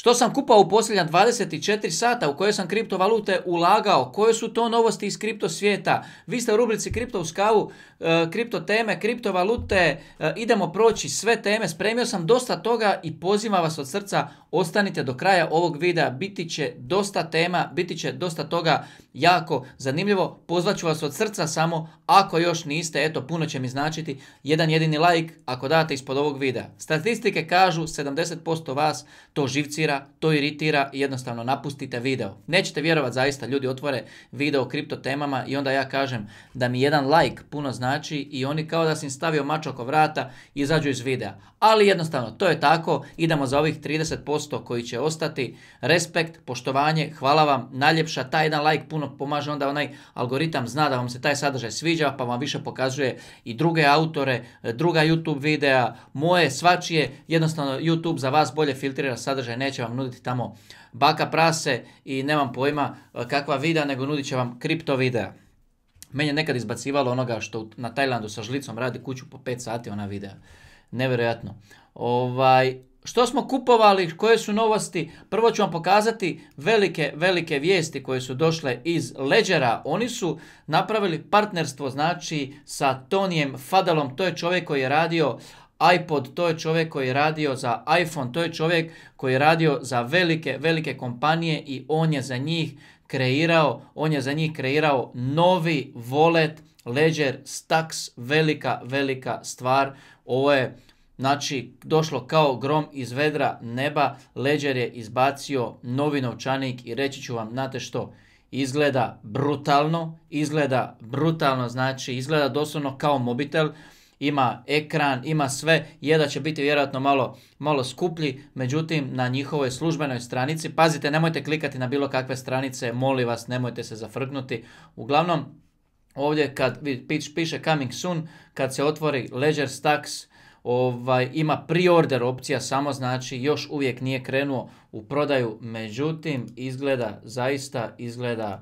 Što sam kupao u posljednja 24 sata u koje sam kriptovalute ulagao? Koje su to novosti iz kripto svijeta? Vi ste u rubrici Kripto u skavu, e, kripto teme, kriptovalute, e, idemo proći sve teme. Spremio sam dosta toga i pozivam vas od srca, ostanite do kraja ovog videa, biti će dosta tema, biti će dosta toga jako zanimljivo. ću vas od srca samo ako još niste, eto puno će mi značiti, jedan jedini like ako date ispod ovog videa. Statistike kažu 70% vas to živcira, to iritira i jednostavno napustite video. Nećete vjerovat zaista, ljudi otvore video o kripto temama i onda ja kažem da mi jedan like puno znači i oni kao da sam stavio mač oko vrata i izađu iz videa. Ali jednostavno, to je tako, idemo za ovih 30% koji će ostati. Respekt, poštovanje, hvala vam, najljepša, taj jedan like puno puno pomaže, onda onaj algoritam zna da vam se taj sadržaj sviđa, pa vam više pokazuje i druge autore, e, druga YouTube videa, moje, svačije, jednostavno YouTube za vas bolje filtrira sadržaj, neće vam nuditi tamo baka prase i nemam pojma e, kakva videa, nego nudit će vam kripto videa. Meni je nekad izbacivalo onoga što na Tajlandu sa žlicom radi kuću po 5 sati ona videa. Nevjerojatno. Ovaj, što smo kupovali, koje su novosti? Prvo ću vam pokazati velike, velike vijesti koje su došle iz Ledgera. Oni su napravili partnerstvo, znači, sa Tonijem Fadalom. To je čovjek koji je radio iPod, to je čovjek koji je radio za iPhone, to je čovjek koji je radio za velike, velike kompanije i on je za njih kreirao, on je za njih kreirao novi volet Ledger Stax. velika, velika stvar. Ovo je Znači, došlo kao grom iz vedra neba, Ledger je izbacio novi novčanik i reći ću vam, znate što, izgleda brutalno, izgleda brutalno, znači izgleda doslovno kao mobitel, ima ekran, ima sve, je će biti vjerojatno malo, malo skuplji, međutim na njihovoj službenoj stranici, pazite nemojte klikati na bilo kakve stranice, molim vas nemojte se zafrknuti, uglavnom ovdje kad piše coming soon, kad se otvori Ledger Stacks, ovaj, ima pre-order opcija, samo znači još uvijek nije krenuo u prodaju, međutim izgleda zaista, izgleda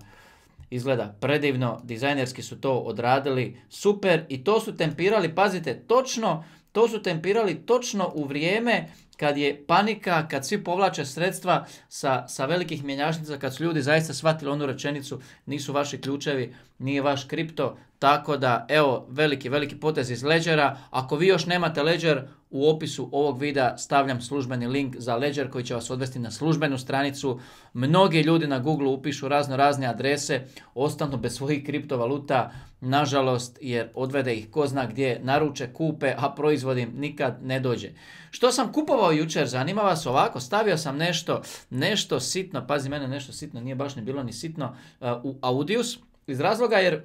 izgleda predivno, dizajnerski su to odradili, super i to su tempirali, pazite, točno, to su tempirali točno u vrijeme kad je panika, kad svi povlače sredstva sa, sa velikih mjenjačnica, kad su ljudi zaista shvatili onu rečenicu nisu vaši ključevi, nije vaš kripto, tako da evo veliki, veliki potez iz Ledgera. Ako vi još nemate Ledger, u opisu ovog videa stavljam službeni link za Ledger koji će vas odvesti na službenu stranicu. Mnogi ljudi na Google upišu razno razne adrese, ostanu bez svojih kriptovaluta, nažalost, jer odvede ih ko zna gdje, naruče, kupe, a proizvodim nikad ne dođe. Što sam kupovao jučer, zanima vas ovako, stavio sam nešto, nešto sitno, pazi mene nešto sitno, nije baš ni bilo ni sitno, eh, u Audius, iz razloga jer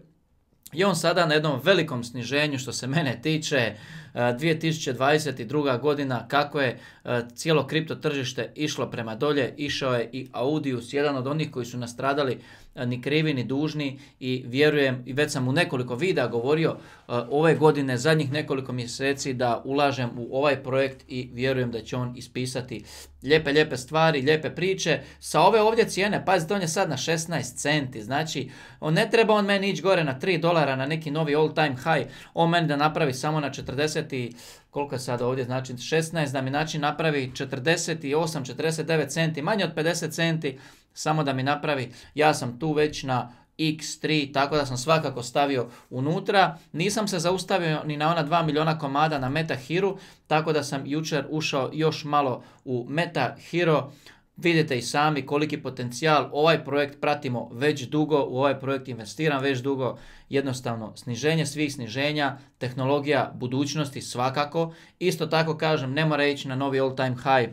je on sada na jednom velikom sniženju što se mene tiče, 2022. E, godina kako je e, cijelo kripto tržište išlo prema dolje, išao je i Audius, jedan od onih koji su nastradali e, ni krivi ni dužni i vjerujem i već sam u nekoliko videa govorio ove godine zadnjih nekoliko mjeseci da ulažem u ovaj projekt i vjerujem da će on ispisati lijepe lijepe stvari, lijepe priče sa ove ovdje cijene, pazite on je sad na 16 centi, znači on ne treba on meni ići gore na 3 dolara na neki novi all time high, on meni da napravi samo na 40 40, koliko je sada ovdje, znači 16, da mi znači napravi 48, 49 centi, manje od 50 centi, samo da mi napravi, ja sam tu već na X3, tako da sam svakako stavio unutra. Nisam se zaustavio ni na ona 2 miliona komada na Meta Hero, tako da sam jučer ušao još malo u Meta Hero. Vidite i sami koliki potencijal ovaj projekt pratimo već dugo, u ovaj projekt investiram već dugo, jednostavno sniženje svih sniženja, tehnologija budućnosti svakako. Isto tako kažem, ne mora ići na novi all time high,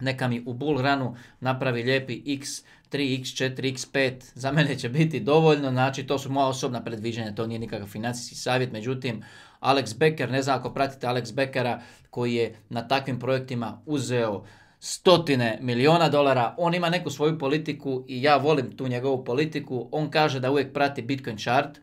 neka mi u bull runu napravi lijepi x 3x, 4x5, za mene će biti dovoljno, znači to su moja osobna predviđanja, to nije nikakav financijski savjet, međutim, Alex Becker, ne znam ako pratite Alex Beckera koji je na takvim projektima uzeo stotine miliona dolara, on ima neku svoju politiku i ja volim tu njegovu politiku, on kaže da uvijek prati Bitcoin chart,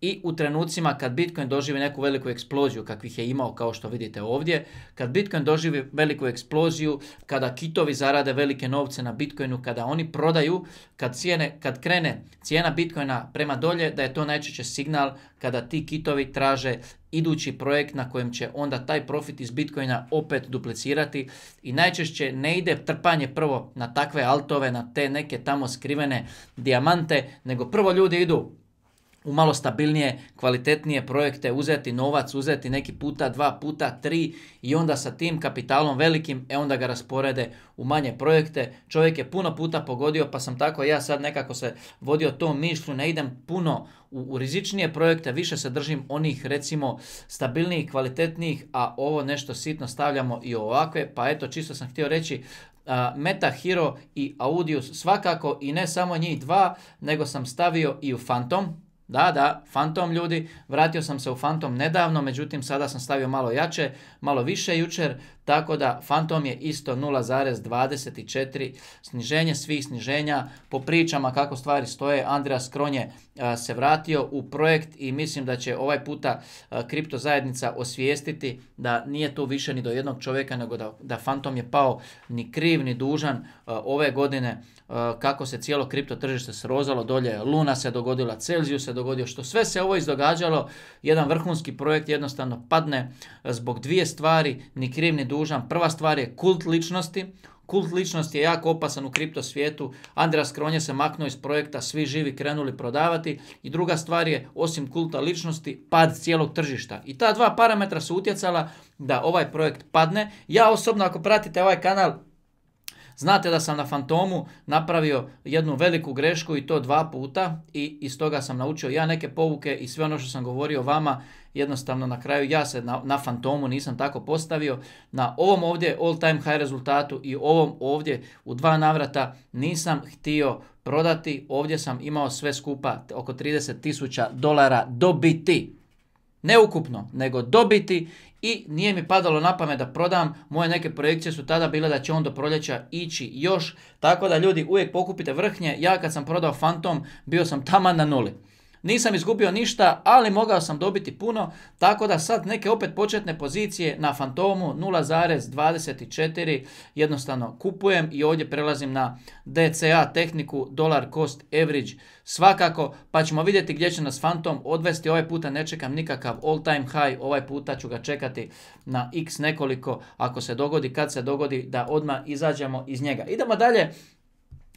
i u trenucima kad Bitcoin doživi neku veliku eksploziju kakvih je imao kao što vidite ovdje, kad Bitcoin doživi veliku eksploziju, kada kitovi zarade velike novce na Bitcoinu, kada oni prodaju, kad, cijene, kad krene cijena Bitcoina prema dolje, da je to najčešće signal kada ti kitovi traže idući projekt na kojem će onda taj profit iz Bitcoina opet duplicirati i najčešće ne ide trpanje prvo na takve altove, na te neke tamo skrivene diamante, nego prvo ljudi idu u malo stabilnije, kvalitetnije projekte, uzeti novac, uzeti neki puta, dva puta, tri i onda sa tim kapitalom velikim, e onda ga rasporede u manje projekte. Čovjek je puno puta pogodio, pa sam tako ja sad nekako se vodio tom mišlju, ne idem puno u, rizičnije projekte, više se držim onih recimo stabilnijih, kvalitetnijih, a ovo nešto sitno stavljamo i ovakve, pa eto čisto sam htio reći Meta Hero i Audius svakako i ne samo njih dva, nego sam stavio i u Phantom, da, da, Fantom ljudi, vratio sam se u Fantom nedavno, međutim sada sam stavio malo jače, malo više jučer, tako da Fantom je isto 0,24 sniženje svih sniženja. Po pričama kako stvari stoje, Andreas Kronje e, se vratio u projekt i mislim da će ovaj puta e, kripto zajednica osvijestiti da nije tu više ni do jednog čovjeka, nego da, Fantom je pao ni kriv ni dužan e, ove godine kako se cijelo kripto tržište srozalo dolje. Luna se dogodila, Celsius se dogodio, što sve se ovo izdogađalo, jedan vrhunski projekt jednostavno padne zbog dvije stvari, ni kriv ni dužan. Prva stvar je kult ličnosti. Kult ličnosti je jako opasan u kripto svijetu. Andreas Kronje se maknuo iz projekta, svi živi krenuli prodavati. I druga stvar je, osim kulta ličnosti, pad cijelog tržišta. I ta dva parametra su utjecala da ovaj projekt padne. Ja osobno, ako pratite ovaj kanal, Znate da sam na Fantomu napravio jednu veliku grešku i to dva puta i iz toga sam naučio ja neke povuke i sve ono što sam govorio vama jednostavno na kraju ja se na, Fantomu nisam tako postavio. Na ovom ovdje all time high rezultatu i ovom ovdje u dva navrata nisam htio prodati. Ovdje sam imao sve skupa oko 30 tisuća dolara dobiti. Ne ukupno, nego dobiti i nije mi padalo na pamet da prodam. Moje neke projekcije su tada bile da će on do proljeća ići još. Tako da ljudi uvijek pokupite vrhnje. Ja kad sam prodao Fantom bio sam tamo na nuli nisam izgubio ništa, ali mogao sam dobiti puno, tako da sad neke opet početne pozicije na Fantomu 0,24 jednostavno kupujem i ovdje prelazim na DCA tehniku Dollar Cost Average svakako, pa ćemo vidjeti gdje će nas Fantom odvesti, ovaj puta ne čekam nikakav all time high, ovaj puta ću ga čekati na x nekoliko ako se dogodi, kad se dogodi da odmah izađemo iz njega. Idemo dalje,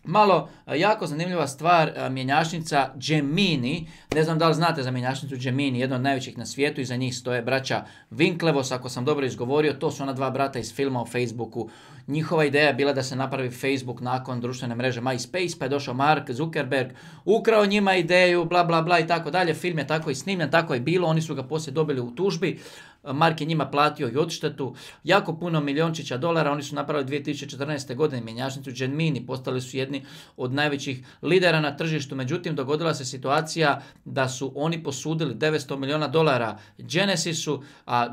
Malo e, jako zanimljiva stvar, e, mjenjačnica Gemini, ne znam da li znate za mjenjačnicu Gemini, jedna od najvećih na svijetu, iza njih stoje braća Vinklevos, ako sam dobro izgovorio, to su ona dva brata iz filma o Facebooku. Njihova ideja je bila da se napravi Facebook nakon društvene mreže MySpace, pa je došao Mark Zuckerberg, ukrao njima ideju, bla bla bla i tako dalje, film je tako i snimljen, tako je bilo, oni su ga poslije dobili u tužbi, E, Mark je njima platio i odštetu, jako puno miliončića dolara, oni su napravili 2014. godine mjenjačnicu Genmini, postali su jedni od najvećih lidera na tržištu, međutim dogodila se situacija da su oni posudili 900 miliona dolara Genesisu, a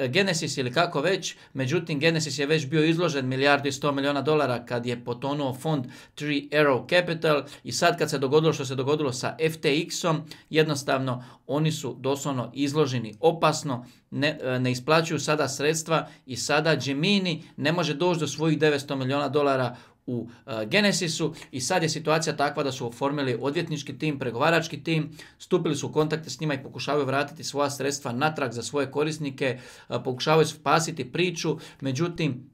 e, Genesis ili kako već, međutim Genesis je već bio izložen milijardi i 100 miliona dolara kad je potonuo fond Three Arrow Capital i sad kad se dogodilo što se dogodilo sa FTX-om, jednostavno oni su doslovno izloženi opasno E, ne, isplaćuju sada sredstva i sada Gemini ne može doći do svojih 900 miliona dolara u e, Genesisu i sad je situacija takva da su oformili odvjetnički tim, pregovarački tim, stupili su u kontakte s njima i pokušavaju vratiti svoja sredstva natrag za svoje korisnike, e, pokušavaju spasiti priču, međutim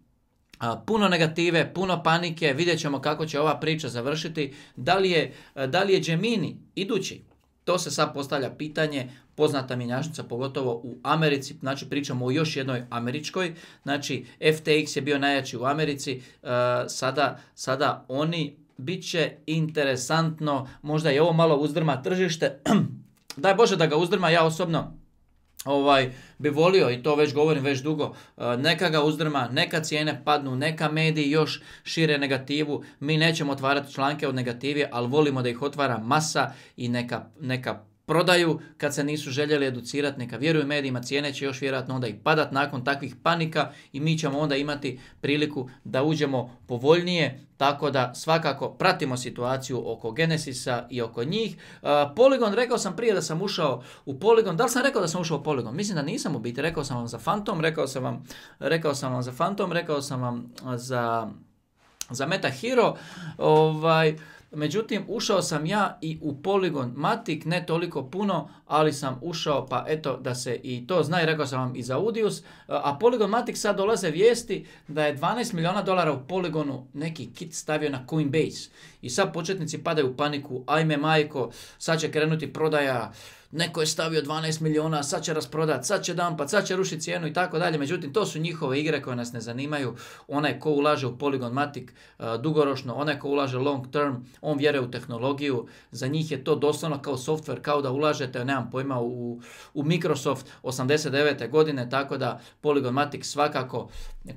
puno negative, puno panike, vidjet ćemo kako će ova priča završiti, da li je, da li Gemini idući to se sad postavlja pitanje, poznata mjenjačnica pogotovo u Americi, znači pričamo o još jednoj američkoj, znači FTX je bio najjači u Americi, e, sada, sada oni bit će interesantno, možda je ovo malo uzdrma tržište, daj Bože da ga uzdrma, ja osobno ovaj bi volio i to već govorim već dugo e, neka ga uzdrma neka cijene padnu neka mediji još šire negativu mi nećemo otvarati članke od negativi ali volimo da ih otvara masa i neka neka prodaju kad se nisu željeli educirati, neka vjeruju medijima, cijene će još vjerojatno onda i padat nakon takvih panika i mi ćemo onda imati priliku da uđemo povoljnije, tako da svakako pratimo situaciju oko Genesisa i oko njih. E, poligon, rekao sam prije da sam ušao u poligon, da li sam rekao da sam ušao u poligon? Mislim da nisam u biti, rekao sam vam za Phantom, rekao sam vam, rekao sam vam za Phantom, rekao sam vam za, za Meta Hero, ovaj, Međutim, ušao sam ja i u poligon Matic, ne toliko puno, ali sam ušao, pa eto da se i to zna i rekao sam vam i za Udius. A poligon Matic sad dolaze vijesti da je 12 miliona dolara u poligonu neki kit stavio na Coinbase. I sad početnici padaju u paniku, ajme majko, sad će krenuti prodaja neko je stavio 12 miliona, sad će rasprodat, sad će dampat, sad će rušiti cijenu i tako dalje. Međutim, to su njihove igre koje nas ne zanimaju. Onaj ko ulaže u Polygon Matic e, dugoročno, onaj ko ulaže long term, on vjeruje u tehnologiju. Za njih je to doslovno kao software, kao da ulažete, nemam pojma, u, u Microsoft 89. godine, tako da Polygon svakako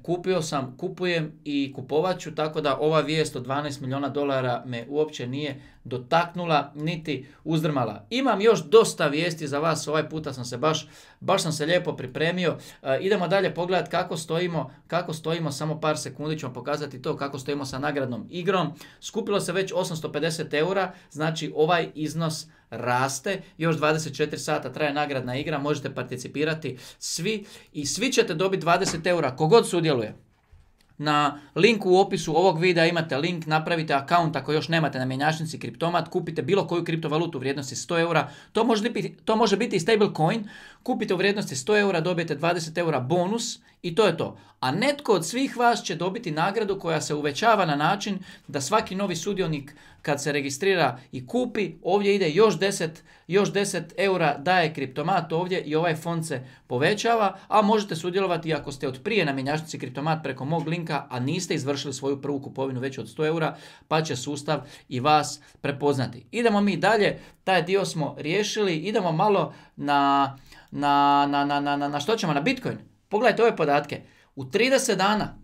kupio sam, kupujem i kupovat ću, tako da ova vijest od 12 miliona dolara me uopće nije dotaknula niti uzdrmala. Imam još dosta vijesti za vas, ovaj puta sam se baš, baš sam se lijepo pripremio. E, idemo dalje pogledati kako stojimo, kako stojimo, samo par sekundi ću vam pokazati to kako stojimo sa nagradnom igrom. Skupilo se već 850 eura, znači ovaj iznos raste, još 24 sata traje nagradna igra, možete participirati svi i svi ćete dobiti 20 eura, kogod sudjeluje. Na linku u opisu ovog videa imate link, napravite account ako još nemate na mjenjačnici kriptomat, kupite bilo koju kriptovalutu u vrijednosti 100 eura, to može biti, to može biti i stablecoin, kupite u vrijednosti 100 eura, dobijete 20 eura bonus i to je to. A netko od svih vas će dobiti nagradu koja se uvećava na način da svaki novi sudionik kad se registrira i kupi, ovdje ide još 10, još 10 eura daje kriptomat ovdje i ovaj fond se povećava, a možete sudjelovati ako ste od prije na mjenjačnici kriptomat preko mog linka, a niste izvršili svoju prvu kupovinu već od 100 eura, pa će sustav i vas prepoznati. Idemo mi dalje, taj dio smo riješili, idemo malo na, na, na, na, na, na što ćemo, na Bitcoin. Pogledajte ove podatke. U 30 dana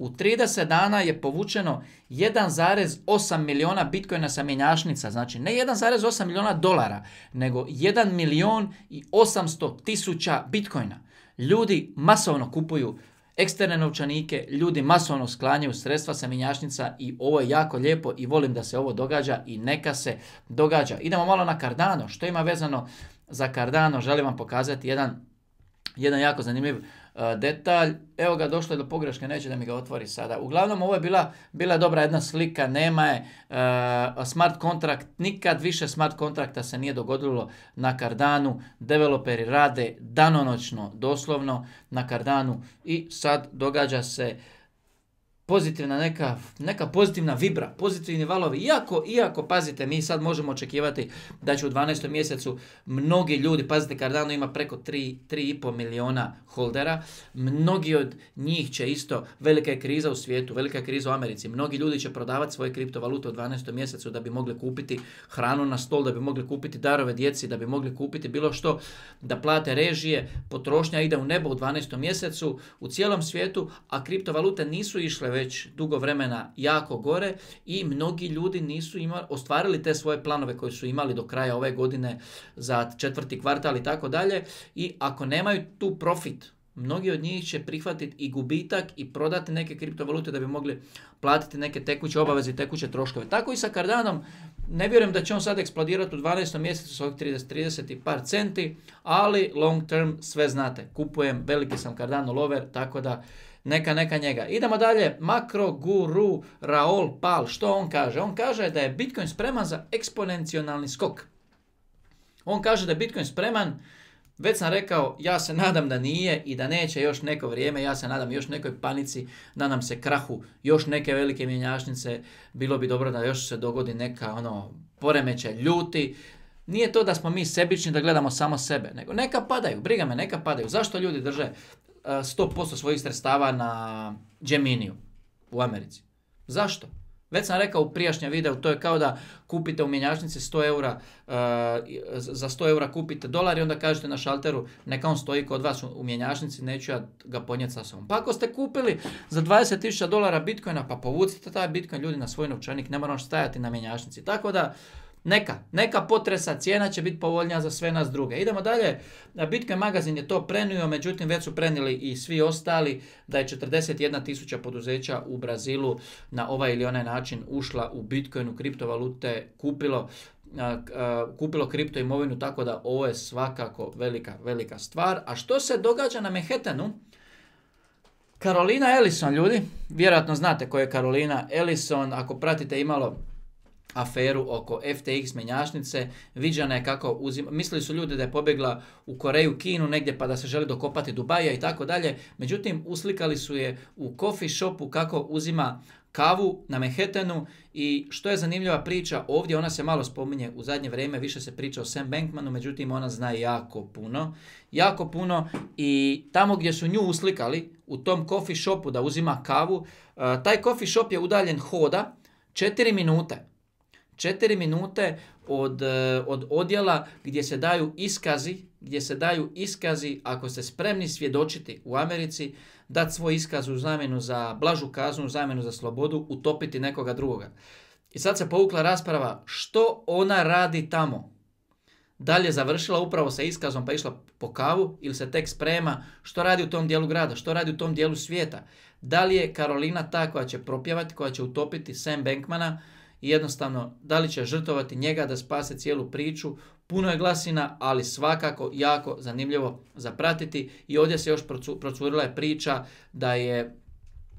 u 30 dana je povučeno 1,8 miliona bitcoina sa mjenjačnica. Znači ne 1,8 miliona dolara, nego 1 milion i 800 tisuća bitcoina. Ljudi masovno kupuju eksterne novčanike, ljudi masovno sklanjaju sredstva sa i ovo je jako lijepo i volim da se ovo događa i neka se događa. Idemo malo na Cardano. Što ima vezano za Cardano? Želim vam pokazati jedan, jedan jako zanimljiv E, detalj. Evo ga, došlo je do pogreške, neće da mi ga otvori sada. Uglavnom, ovo je bila, bila dobra jedna slika, nema je e, smart kontrakt, nikad više smart kontrakta se nije dogodilo na kardanu, Developeri rade danonoćno, doslovno na kardanu i sad događa se pozitivna neka, neka pozitivna vibra, pozitivni valovi. Iako, iako, pazite, mi sad možemo očekivati da će u 12. mjesecu mnogi ljudi, pazite, Cardano ima preko 3, 3,5 miliona holdera, mnogi od njih će isto, velika je kriza u svijetu, velika je kriza u Americi, mnogi ljudi će prodavati svoje kriptovalute u 12. mjesecu da bi mogli kupiti hranu na stol, da bi mogli kupiti darove djeci, da bi mogli kupiti bilo što, da plate režije, potrošnja ide u nebo u 12. mjesecu u cijelom svijetu, a kriptovalute nisu išle već dugo vremena jako gore i mnogi ljudi nisu imali, ostvarili te svoje planove koje su imali do kraja ove godine za četvrti kvartal i tako dalje i ako nemaju tu profit mnogi od njih će prihvatiti i gubitak i prodati neke kriptovalute da bi mogli platiti neke tekuće obaveze i tekuće troškove. Tako i sa Cardanom, ne vjerujem da će on sad eksplodirati u 12. mjesecu s ovih 30, 30 i par centi, ali long term sve znate. Kupujem, veliki sam Cardano lover, tako da neka, neka njega. Idemo dalje, makro guru Raul Pal, što on kaže? On kaže da je Bitcoin spreman za eksponencionalni skok. On kaže da je Bitcoin spreman, već sam rekao, ja se nadam da nije i da neće još neko vrijeme, ja se nadam još nekoj panici, da nam se krahu, još neke velike mjenjačnice, bilo bi dobro da još se dogodi neka ono poremeće ljuti, nije to da smo mi sebični da gledamo samo sebe, nego neka padaju, briga me, neka padaju. Zašto ljudi drže 100% svojih sredstava na Geminiju u Americi. Zašto? Već sam rekao u prijašnjem videu, to je kao da kupite u mjenjačnici 100 eura, e, za 100 eura kupite dolar i onda kažete na šalteru neka on stoji kod vas u mjenjačnici, neću ja ga ponijeti sa sobom. Pa ako ste kupili za 20.000 dolara bitcoina, pa povucite taj bitcoin ljudi na svoj novčanik, ne moram stajati na mjenjačnici. Tako da neka, neka potresa cijena će biti povoljnija za sve nas druge. Idemo dalje, Bitcoin magazin je to prenio, međutim već su prenili i svi ostali da je 41 tisuća poduzeća u Brazilu na ovaj ili onaj način ušla u Bitcoin, u kriptovalute, kupilo kupilo kripto imovinu, tako da ovo je svakako velika, velika stvar. A što se događa na Manhattanu? Karolina Ellison, ljudi, vjerojatno znate ko je Karolina Ellison, ako pratite imalo aferu oko FTX menjašnice, viđana je kako uzima, mislili su ljudi da je pobjegla u Koreju, Kinu negdje pa da se želi dokopati Dubaja i tako dalje, međutim uslikali su je u coffee shopu kako uzima kavu na Manhattanu i što je zanimljiva priča ovdje, ona se malo spominje u zadnje vrijeme, više se priča o Sam Bankmanu, međutim ona zna jako puno, jako puno i tamo gdje su nju uslikali, u tom coffee shopu da uzima kavu, eh, taj coffee shop je udaljen hoda 4 minute. 4 minute od, e, od odjela gdje se daju iskazi, gdje se daju iskazi ako ste spremni svjedočiti u Americi, dati svoj iskaz u zamjenu za blažu kaznu, u zamjenu za slobodu, utopiti nekoga drugoga. I sad se povukla rasprava što ona radi tamo. Da li je završila upravo sa iskazom pa išla po kavu ili se tek sprema što radi u tom dijelu grada, što radi u tom dijelu svijeta. Da li je Karolina ta koja će propjevati, koja će utopiti Sam Bankmana, i jednostavno da li će žrtovati njega da spase cijelu priču. Puno je glasina, ali svakako jako zanimljivo zapratiti i ovdje se još procurila je priča da je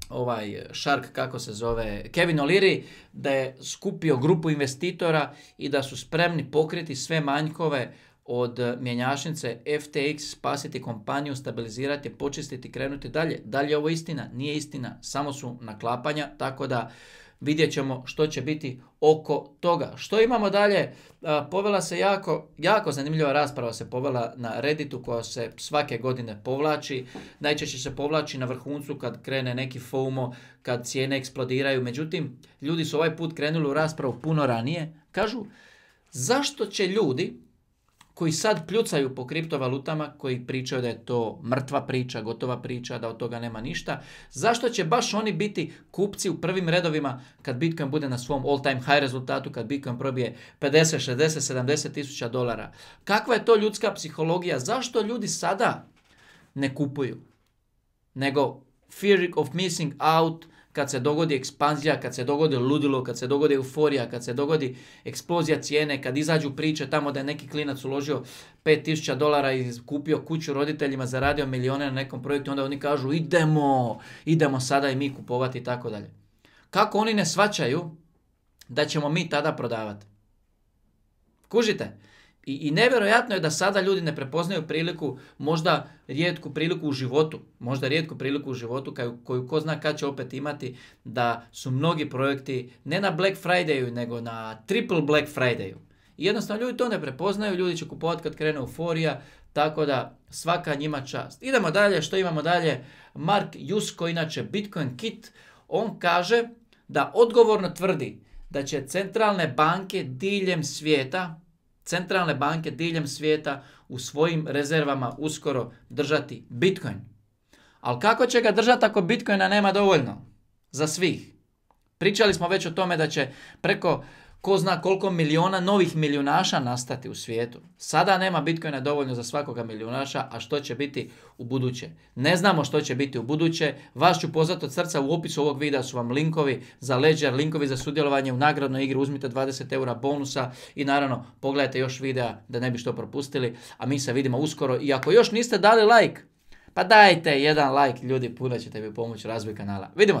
ovaj Shark, kako se zove, Kevin O'Leary, da je skupio grupu investitora i da su spremni pokriti sve manjkove od mjenjačnice FTX, spasiti kompaniju, stabilizirati, počistiti, krenuti dalje. Dalje ovo istina, nije istina, samo su naklapanja, tako da vidjet ćemo što će biti oko toga. Što imamo dalje? Povela se jako, jako zanimljiva rasprava se povela na Redditu koja se svake godine povlači. Najčešće se povlači na vrhuncu kad krene neki FOMO, kad cijene eksplodiraju. Međutim, ljudi su ovaj put krenuli u raspravu puno ranije. Kažu, zašto će ljudi koji sad pljucaju po kriptovalutama, koji pričaju da je to mrtva priča, gotova priča, da od toga nema ništa. Zašto će baš oni biti kupci u prvim redovima kad Bitcoin bude na svom all time high rezultatu, kad Bitcoin probije 50, 60, 70 tisuća dolara? Kakva je to ljudska psihologija? Zašto ljudi sada ne kupuju? Nego fear of missing out, kad se dogodi ekspanzija, kad se dogodi ludilo, kad se dogodi euforija, kad se dogodi eksplozija cijene, kad izađu priče tamo da je neki klinac uložio 5000 dolara i kupio kuću roditeljima, zaradio milijone na nekom projektu, onda oni kažu idemo, idemo sada i mi kupovati i tako dalje. Kako oni ne svačaju da ćemo mi tada prodavati? Kužite? I, I nevjerojatno je da sada ljudi ne prepoznaju priliku, možda rijetku priliku u životu, možda rijetku priliku u životu koju, koju ko zna kad će opet imati, da su mnogi projekti ne na Black Fridayu, nego na Triple Black friday I jednostavno ljudi to ne prepoznaju, ljudi će kupovati kad krene euforija, tako da svaka njima čast. Idemo dalje, što imamo dalje? Mark Jusko, inače Bitcoin Kit, on kaže da odgovorno tvrdi da će centralne banke diljem svijeta centralne banke diljem svijeta u svojim rezervama uskoro držati Bitcoin. Ali kako će ga držati ako Bitcoina nema dovoljno za svih? Pričali smo već o tome da će preko ko zna koliko miliona novih milijunaša nastati u svijetu. Sada nema Bitcoina dovoljno za svakoga milijunaša, a što će biti u buduće? Ne znamo što će biti u buduće. Vas ću pozvati od srca u opisu ovog videa su vam linkovi za Ledger, linkovi za sudjelovanje u nagradnoj igri, uzmite 20 eura bonusa i naravno pogledajte još videa da ne bi što propustili, a mi se vidimo uskoro i ako još niste dali like, pa dajte jedan like ljudi, puno ćete mi pomoći razvoju kanala. Vidimo se!